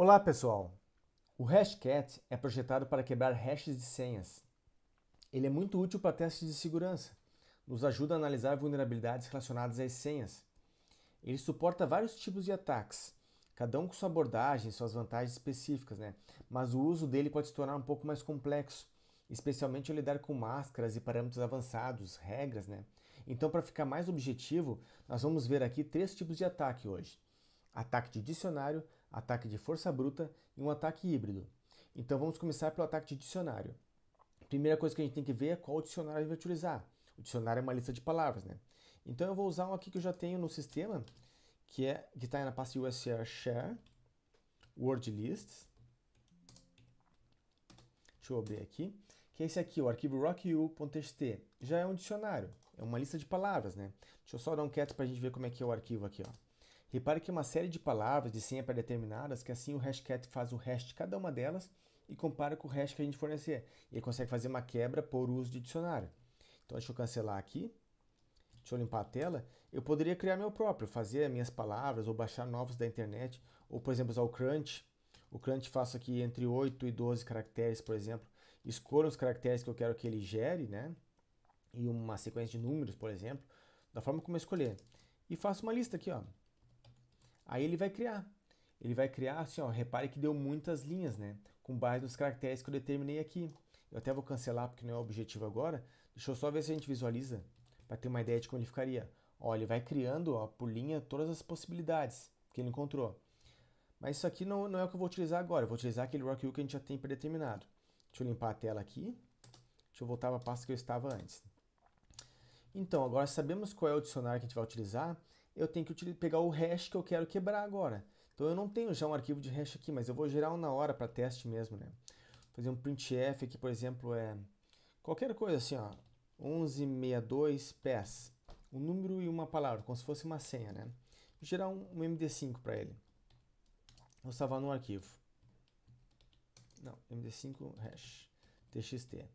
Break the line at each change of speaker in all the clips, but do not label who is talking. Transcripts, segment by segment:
Olá pessoal! O Hashcat é projetado para quebrar hashes de senhas. Ele é muito útil para testes de segurança, nos ajuda a analisar vulnerabilidades relacionadas às senhas. Ele suporta vários tipos de ataques, cada um com sua abordagem, suas vantagens específicas, né? mas o uso dele pode se tornar um pouco mais complexo, especialmente ao lidar com máscaras e parâmetros avançados, regras. Né? Então, para ficar mais objetivo, nós vamos ver aqui três tipos de ataque hoje: ataque de dicionário, ataque de força bruta e um ataque híbrido. Então vamos começar pelo ataque de dicionário. A primeira coisa que a gente tem que ver é qual dicionário a gente vai utilizar. O dicionário é uma lista de palavras, né? Então eu vou usar um aqui que eu já tenho no sistema, que é que está na pasta USR Share, Word Lists. Deixa eu abrir aqui. Que é esse aqui, o arquivo rocku.txt. Já é um dicionário, é uma lista de palavras, né? Deixa eu só dar um quieto para a gente ver como é que é o arquivo aqui, ó. Repare que uma série de palavras de senha pré-determinadas, que assim o hashcat faz o hash de cada uma delas e compara com o hash que a gente fornecer. E ele consegue fazer uma quebra por uso de dicionário. Então deixa eu cancelar aqui. Deixa eu limpar a tela. Eu poderia criar meu próprio, fazer minhas palavras ou baixar novos da internet. Ou, por exemplo, usar o Crunch. O Crunch faço aqui entre 8 e 12 caracteres, por exemplo. Escolho os caracteres que eu quero que ele gere, né? E uma sequência de números, por exemplo. Da forma como eu escolher. E faço uma lista aqui, ó. Aí ele vai criar. Ele vai criar, assim, ó, repare que deu muitas linhas, né? Com base nos caracteres que eu determinei aqui. Eu até vou cancelar porque não é o objetivo agora. Deixa eu só ver se a gente visualiza para ter uma ideia de como ele ficaria. Ó, ele vai criando, ó, por linha, todas as possibilidades que ele encontrou. Mas isso aqui não, não é o que eu vou utilizar agora. Eu vou utilizar aquele Rock que a gente já tem predeterminado. Deixa eu limpar a tela aqui. Deixa eu voltar para a pasta que eu estava antes. Então, agora sabemos qual é o dicionário que a gente vai utilizar eu tenho que pegar o hash que eu quero quebrar agora. Então eu não tenho já um arquivo de hash aqui, mas eu vou gerar um na hora para teste mesmo, né? Fazer um printf aqui, por exemplo, é qualquer coisa assim, ó, 1162 pés, um número e uma palavra, como se fosse uma senha, né? Vou gerar um, MD5 para ele. Vou salvar no arquivo. Não, MD5 hash txt.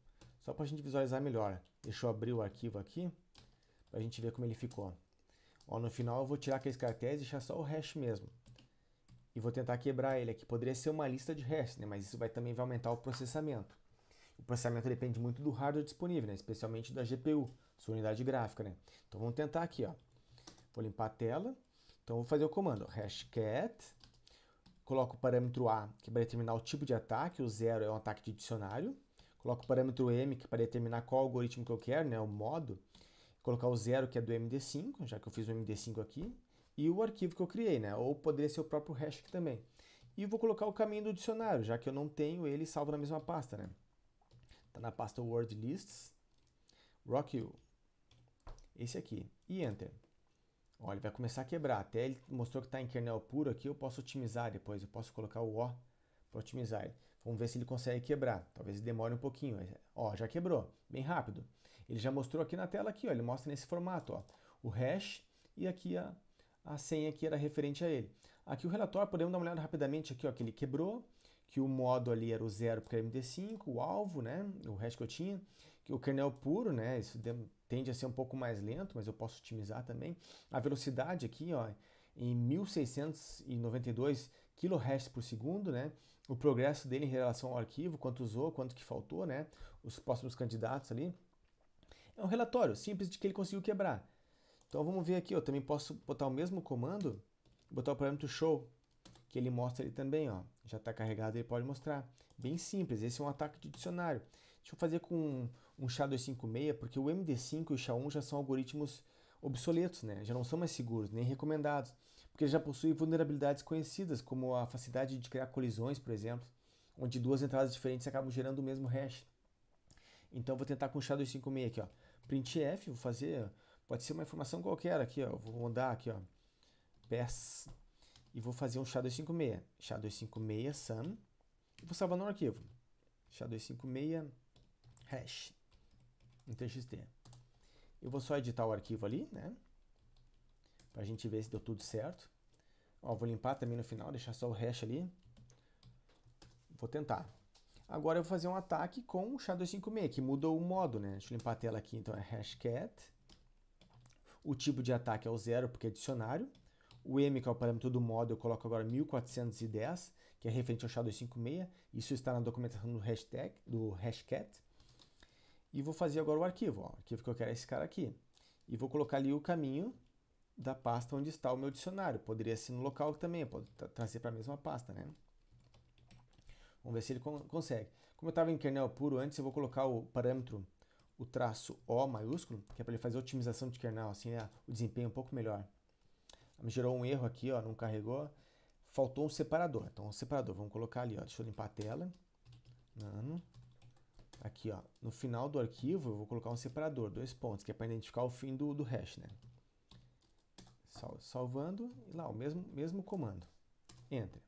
Só para a gente visualizar melhor. Deixa eu abrir o arquivo aqui para a gente ver como ele ficou. Ó, no final eu vou tirar aqueles caracteres e deixar só o hash mesmo. E vou tentar quebrar ele aqui. Poderia ser uma lista de hash, né? mas isso vai, também vai aumentar o processamento. O processamento depende muito do hardware disponível, né? especialmente da GPU, sua unidade gráfica. Né? Então vamos tentar aqui. Ó. Vou limpar a tela. Então vou fazer o comando hashcat. Coloco o parâmetro A, que vai determinar o tipo de ataque. O zero é um ataque de dicionário. Coloco o parâmetro M, que é para determinar qual algoritmo que eu quero, né? o modo colocar o zero que é do MD5, já que eu fiz o MD5 aqui, e o arquivo que eu criei, né? Ou poderia ser o próprio hash também. E vou colocar o caminho do dicionário, já que eu não tenho ele salvo na mesma pasta, né? Tá na pasta word lists, rock you, esse aqui, e enter. Olha, vai começar a quebrar, até ele mostrou que está em kernel puro aqui, eu posso otimizar depois, eu posso colocar o O para otimizar ele. Vamos ver se ele consegue quebrar. Talvez demore um pouquinho. Ó, já quebrou, bem rápido. Ele já mostrou aqui na tela aqui, ó, ele mostra nesse formato, ó, o hash e aqui a, a senha que era referente a ele. Aqui o relatório, podemos dar uma olhada rapidamente aqui, ó, que ele quebrou, que o modo ali era o 0 para MD5, o alvo, né, o hash que eu tinha, que o kernel puro, né, isso tende a ser um pouco mais lento, mas eu posso otimizar também. A velocidade aqui, ó, em 1692 kHz por segundo, né? O progresso dele em relação ao arquivo, quanto usou, quanto que faltou, né? Os próximos candidatos ali. É um relatório simples de que ele conseguiu quebrar. Então vamos ver aqui, eu também posso botar o mesmo comando, botar o parâmetro show, que ele mostra ali também, ó. Já está carregado, ele pode mostrar. Bem simples, esse é um ataque de dicionário. Deixa eu fazer com um SHA-256, porque o MD5 e o SHA-1 já são algoritmos obsoletos, né? Já não são mais seguros, nem recomendados porque já possui vulnerabilidades conhecidas, como a facilidade de criar colisões, por exemplo, onde duas entradas diferentes acabam gerando o mesmo hash. Então vou tentar com o SHA-256 aqui, ó. printf, vou fazer, pode ser uma informação qualquer aqui, ó. vou mandar aqui, ó, pass, e vou fazer um SHA-256, SHA-256 sum, e vou salvar no arquivo, SHA-256 hash, em txt. Eu vou só editar o arquivo ali, né? pra gente ver se deu tudo certo. Ó, vou limpar também no final, deixar só o hash ali. Vou tentar. Agora eu vou fazer um ataque com o SHA-256, que mudou o modo, né? Deixa eu limpar a tela aqui, então é hashcat. O tipo de ataque é o zero, porque é dicionário. O M, que é o parâmetro do modo, eu coloco agora 1410, que é referente ao SHA-256. Isso está na documentação do hashtag, do hashcat. E vou fazer agora o arquivo, ó. o arquivo que eu quero é esse cara aqui. E vou colocar ali o caminho da pasta onde está o meu dicionário. Poderia ser no local também, pode trazer para a mesma pasta, né? Vamos ver se ele consegue. Como eu estava em kernel puro antes, eu vou colocar o parâmetro, o traço O maiúsculo, que é para ele fazer a otimização de kernel, assim, né? o desempenho um pouco melhor. Me gerou um erro aqui, ó, não carregou. Faltou um separador. Então, um separador, vamos colocar ali, ó. Deixa eu limpar a tela. Nano. Aqui, ó. No final do arquivo, eu vou colocar um separador, dois pontos, que é para identificar o fim do, do hash, né? salvando e lá o mesmo, mesmo comando. Enter.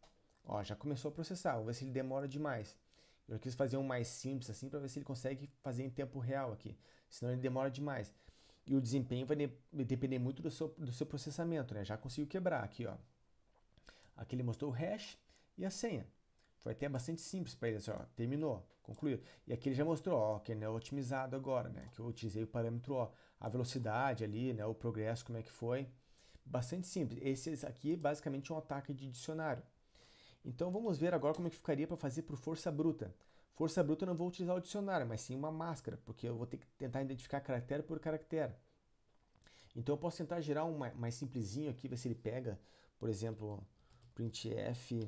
Ó, já começou a processar, vou ver se ele demora demais. Eu quis fazer um mais simples assim para ver se ele consegue fazer em tempo real aqui, senão ele demora demais. E o desempenho vai de depender muito do seu, do seu processamento, né? Já consigo quebrar aqui, ó. Aqui ele mostrou o hash e a senha. Foi até bastante simples para ele, assim, ó, terminou, concluiu. E aqui ele já mostrou, ó, que é otimizado agora, né? Que eu utilizei o parâmetro, ó, a velocidade ali, né? O progresso, como é que foi. Bastante simples. Esse aqui é basicamente um ataque de dicionário. Então vamos ver agora como é que ficaria para fazer por força bruta. Força bruta eu não vou utilizar o dicionário, mas sim uma máscara, porque eu vou ter que tentar identificar caractere por caractere. Então eu posso tentar gerar um mais simplesinho aqui, ver se ele pega, por exemplo, printf,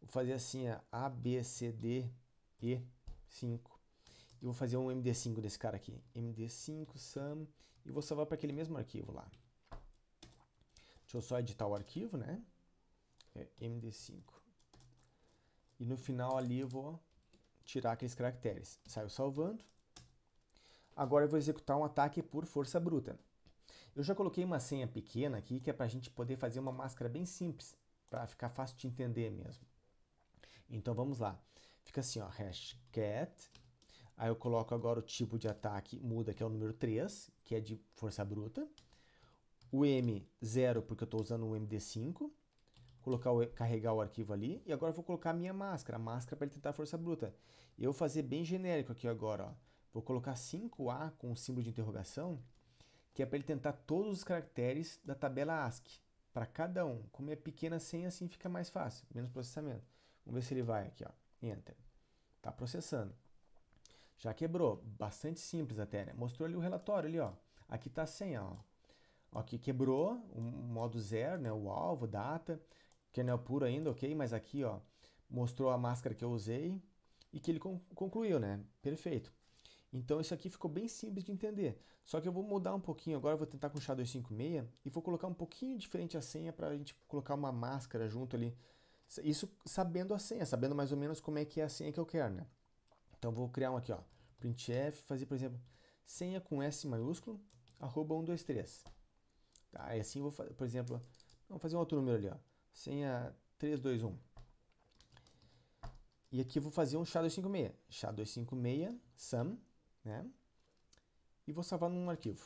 vou fazer assim, A, B, C, D, E, 5. E vou fazer um MD5 desse cara aqui, MD5, sum, e vou salvar para aquele mesmo arquivo lá. Deixa eu só editar o arquivo, né? É MD5. E no final ali eu vou tirar aqueles caracteres. Saiu salvando. Agora eu vou executar um ataque por força bruta. Eu já coloquei uma senha pequena aqui, que é para a gente poder fazer uma máscara bem simples, para ficar fácil de entender mesmo. Então vamos lá. Fica assim, ó, hash cat. Aí eu coloco agora o tipo de ataque, muda, que é o número 3, que é de força bruta o M0 porque eu estou usando o MD5, colocar o, carregar o arquivo ali, e agora vou colocar a minha máscara, a máscara para ele tentar força bruta. Eu vou fazer bem genérico aqui agora, ó. vou colocar 5A com o símbolo de interrogação, que é para ele tentar todos os caracteres da tabela ASCII, para cada um. Como é pequena senha, assim fica mais fácil, menos processamento. Vamos ver se ele vai aqui, ó. enter. Está processando. Já quebrou, bastante simples até, né? Mostrou ali o relatório ali, ó. Aqui está a senha, ó. Ok, quebrou o modo zero, né, o alvo, data, kernel é puro ainda, ok, mas aqui ó, mostrou a máscara que eu usei e que ele concluiu, né? Perfeito. Então isso aqui ficou bem simples de entender. Só que eu vou mudar um pouquinho agora, vou tentar com o SHA-256 e vou colocar um pouquinho diferente a senha para a gente colocar uma máscara junto ali. Isso sabendo a senha, sabendo mais ou menos como é que é a senha que eu quero, né? Então vou criar um aqui, ó, printf, fazer, por exemplo, senha com S maiúsculo, arroba 123. Tá? Ah, e é assim eu vou fazer, por exemplo, vamos fazer um outro número ali, ó. Senha 321. E aqui eu vou fazer um SHA-256. SHA-256, sum, né? E vou salvar num arquivo.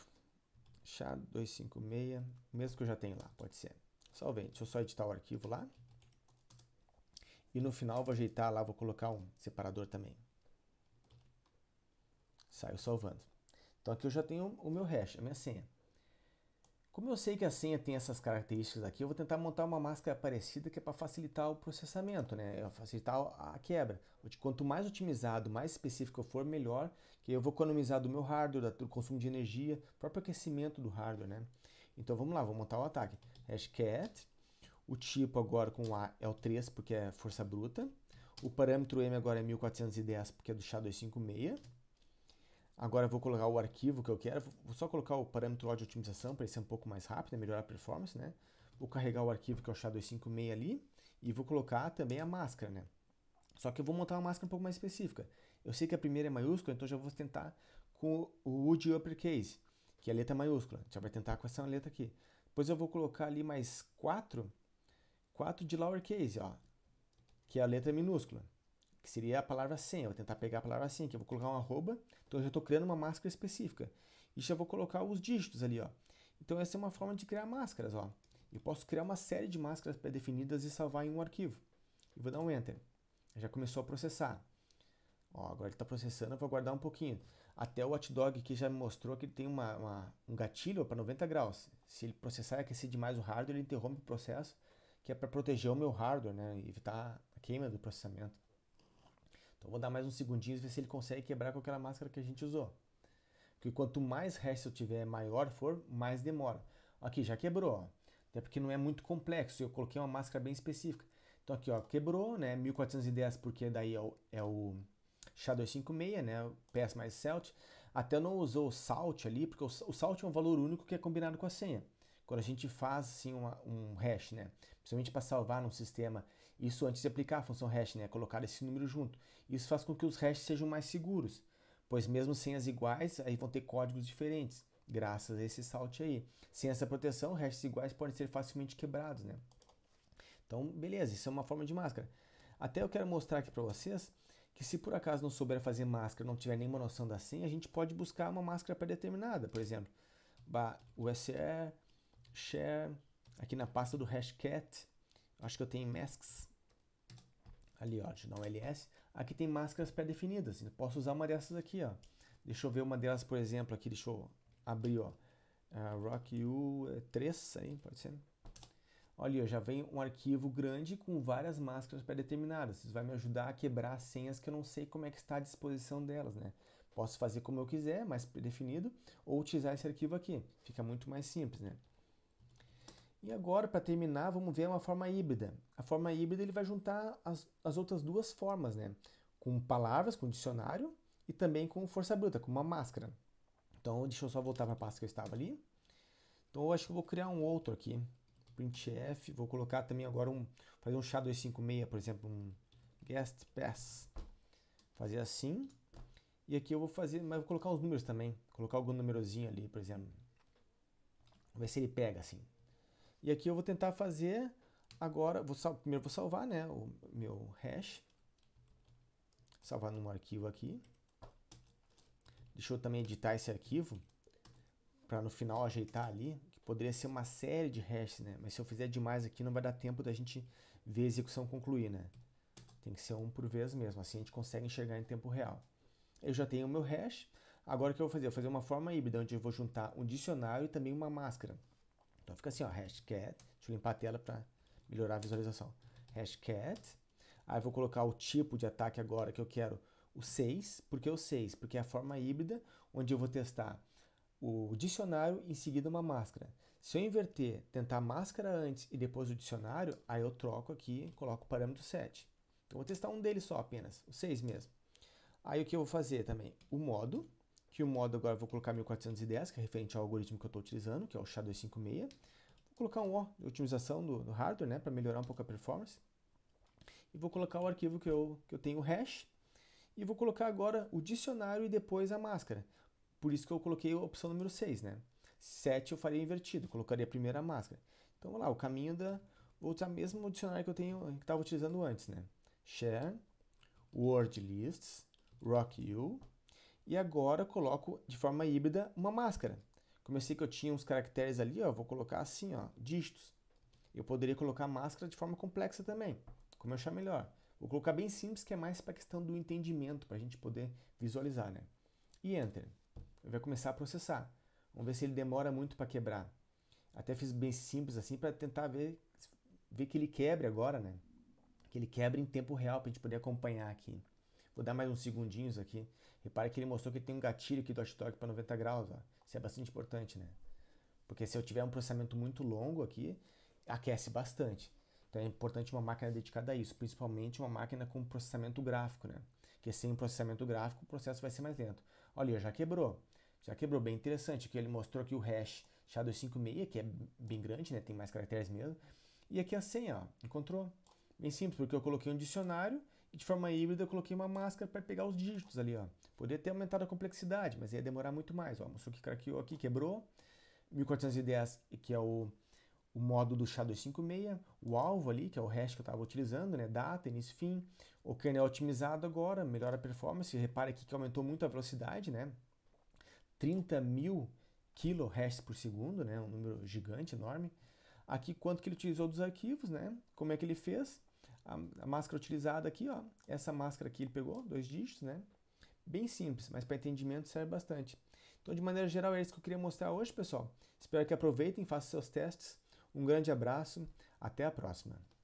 SHA-256, mesmo que eu já tenha lá, pode ser. Salvei, deixa eu só editar o arquivo lá. E no final vou ajeitar lá, vou colocar um separador também. Saio salvando. Então aqui eu já tenho o meu hash, a minha senha. Como eu sei que a senha tem essas características aqui, eu vou tentar montar uma máscara parecida que é para facilitar o processamento, né? É facilitar a quebra. Quanto mais otimizado, mais específico eu for, melhor, que eu vou economizar do meu hardware, do consumo de energia, do próprio aquecimento do hardware, né? Então vamos lá, vou montar o ataque. Hashcat, o tipo agora com A é o 3, porque é força bruta. O parâmetro M agora é 1410, porque é do SHA-256. Agora eu vou colocar o arquivo que eu quero, vou só colocar o parâmetro de otimização para ele ser um pouco mais rápido, né, melhorar a performance, né? Vou carregar o arquivo que é o SHA-256 ali e vou colocar também a máscara, né? Só que eu vou montar uma máscara um pouco mais específica. Eu sei que a primeira é maiúscula, então já vou tentar com o de uppercase, que é a letra maiúscula. Já vai tentar com essa letra aqui. Depois eu vou colocar ali mais 4, 4 de lowercase, ó, que é a letra minúscula que seria a palavra senha. Eu vou tentar pegar a palavra senha, que eu vou colocar um arroba. Então eu já estou criando uma máscara específica. E já vou colocar os dígitos ali, ó. Então essa é uma forma de criar máscaras, ó. Eu posso criar uma série de máscaras pré-definidas e salvar em um arquivo. E vou dar um enter. Já começou a processar. Ó, agora ele está processando, eu vou aguardar um pouquinho. Até o Watchdog aqui já me mostrou que ele tem uma, uma um gatilho para 90 graus. Se ele processar e aquecer demais o hardware, ele interrompe o processo, que é para proteger o meu hardware, né? E evitar a queima do processamento. Então vou dar mais uns segundinhos e ver se ele consegue quebrar com aquela máscara que a gente usou. Porque quanto mais resto eu tiver maior for, mais demora. Aqui, já quebrou, ó. Até porque não é muito complexo, eu coloquei uma máscara bem específica. Então aqui, ó, quebrou, né, 1410 porque daí é o, é o SHA-256, né, PS mais Celt. Até não usou o Salt ali, porque o, o Salt é um valor único que é combinado com a senha. Quando a gente faz, assim, uma, um hash, né principalmente para salvar no sistema. Isso antes de aplicar a função hash, né? colocar esse número junto. Isso faz com que os hashes sejam mais seguros, pois mesmo senhas iguais, aí vão ter códigos diferentes, graças a esse salt aí. Sem essa proteção, hashes iguais podem ser facilmente quebrados. Né? Então, beleza, isso é uma forma de máscara. Até eu quero mostrar aqui para vocês que se por acaso não souber fazer máscara, não tiver nenhuma noção da senha, a gente pode buscar uma máscara pré-determinada, por exemplo, usr share Aqui na pasta do hashcat, acho que eu tenho masks. Ali, ó, deixa eu dar um ls. Aqui tem máscaras pré-definidas. Eu assim, posso usar uma dessas aqui, ó. Deixa eu ver uma delas, por exemplo, aqui. Deixa eu abrir, ó. Uh, Rock U3, aí, pode ser. Né? Olha, já vem um arquivo grande com várias máscaras pré-determinadas. Isso vai me ajudar a quebrar senhas que eu não sei como é que está à disposição delas, né? Posso fazer como eu quiser, mais definido, ou utilizar esse arquivo aqui. Fica muito mais simples, né? E agora, para terminar, vamos ver uma forma híbrida. A forma híbrida ele vai juntar as, as outras duas formas, né? Com palavras, com dicionário e também com força bruta, com uma máscara. Então, deixa eu só voltar para a pasta que eu estava ali. Então, eu acho que eu vou criar um outro aqui. Printf, vou colocar também agora um, fazer um SHA-256, por exemplo, um guest pass. Fazer assim. E aqui eu vou fazer, mas vou colocar os números também. Colocar algum numerozinho ali, por exemplo. Vamos ver se ele pega assim. E aqui eu vou tentar fazer agora, vou primeiro vou salvar né, o meu hash, salvar num arquivo aqui. Deixa eu também editar esse arquivo para no final ajeitar ali, que poderia ser uma série de hashes, né? Mas se eu fizer demais aqui não vai dar tempo da gente ver a execução concluir, né? Tem que ser um por vez mesmo, assim a gente consegue enxergar em tempo real. Eu já tenho o meu hash, agora o que eu vou fazer? Eu vou fazer uma forma híbrida, onde eu vou juntar um dicionário e também uma máscara. Então fica assim, ó, hashcat. Deixa eu limpar a tela para melhorar a visualização. Hashcat. Aí vou colocar o tipo de ataque agora que eu quero o 6. Por que o 6? Porque é a forma híbrida onde eu vou testar o dicionário em seguida uma máscara. Se eu inverter, tentar a máscara antes e depois o dicionário, aí eu troco aqui, coloco o parâmetro 7. Então vou testar um deles só apenas, o 6 mesmo. Aí o que eu vou fazer também? O modo, que o modo agora vou colocar 1410, que é referente ao algoritmo que eu estou utilizando, que é o SHA-256. Vou colocar um O de otimização do, do hardware, né, para melhorar um pouco a performance. E vou colocar o arquivo que eu, que eu tenho hash. E vou colocar agora o dicionário e depois a máscara. Por isso que eu coloquei a opção número 6, né? 7 eu faria invertido, colocaria primeiro a máscara. Então, vamos lá, o caminho da... Vou usar mesmo dicionário que eu tenho, que estava utilizando antes, né? Share, word lists, rock you, e agora coloco de forma híbrida uma máscara. Comecei que eu tinha uns caracteres ali, ó, vou colocar assim, ó, dígitos. Eu poderia colocar máscara de forma complexa também, como eu achar melhor. Vou colocar bem simples, que é mais para a questão do entendimento, para a gente poder visualizar, né? E Enter. vai começar a processar. Vamos ver se ele demora muito para quebrar. Até fiz bem simples assim para tentar ver, ver que ele quebre agora, né? Que ele quebre em tempo real para a gente poder acompanhar aqui. Vou dar mais uns segundinhos aqui. Repare que ele mostrou que tem um gatilho aqui do hot para 90 graus. Ó. Isso é bastante importante, né? Porque se eu tiver um processamento muito longo aqui, aquece bastante. Então é importante uma máquina dedicada a isso, principalmente uma máquina com processamento gráfico, né? Porque sem processamento gráfico o processo vai ser mais lento. Olha, já quebrou. Já quebrou, bem interessante, que ele mostrou aqui o hash SHA-256, que é bem grande, né? Tem mais caracteres mesmo. E aqui a senha, ó, encontrou? Bem simples, porque eu coloquei um dicionário de forma híbrida, eu coloquei uma máscara para pegar os dígitos ali, ó. Poderia ter aumentado a complexidade, mas ia demorar muito mais, ó. Mostrou que craqueou aqui, quebrou. 1410, que é o, o modo do SHA-256, o alvo ali, que é o hash que eu estava utilizando, né? Data, início, fim. O kernel otimizado agora, melhora a performance. Repare aqui que aumentou muito a velocidade, né? 30 mil kilohertz por segundo, né? Um número gigante, enorme. Aqui, quanto que ele utilizou dos arquivos, né? Como é que ele fez? A, a máscara utilizada aqui, ó, essa máscara aqui ele pegou, dois dígitos, né? Bem simples, mas para entendimento serve bastante. Então, de maneira geral, é isso que eu queria mostrar hoje, pessoal. Espero que aproveitem, façam seus testes. Um grande abraço, até a próxima.